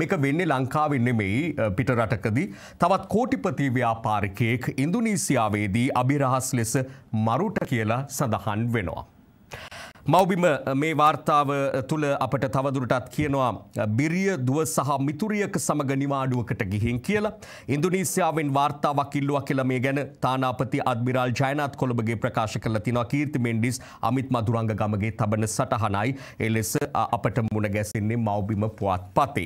මේක වෙන්නේ ලංකාවෙන් නෙමෙයි පිට රටකදී තවත් කෝටිපති ව්‍යාපාරිකයෙක් ඉන්දුනීසියාවේදී අභිරහස් ලෙස මරුට කියලා සඳහන් වෙනවා. මවබිම මේ වාර්තාව තුළ අපට තවදුරටත් කියනවා බිරිය දුව සහ මිතුරියක සමග නිවාඩුවකට ගිහින් කියලා. ඉන්දුනීසියාවෙන් වාර්තාවක් ඉල්ලුව කියල මේ ගැන තානාපති අධමිරල් ජයනත් කොළඹගේ ප්‍රකාශ කල තින කීර්ති මෙන්ඩිස් අමිත් මදුරංග ගමගේ තබන සටහනයි එලෙස අපට මුණ ගැසින්නේ මවබිම පුවත් පතේ.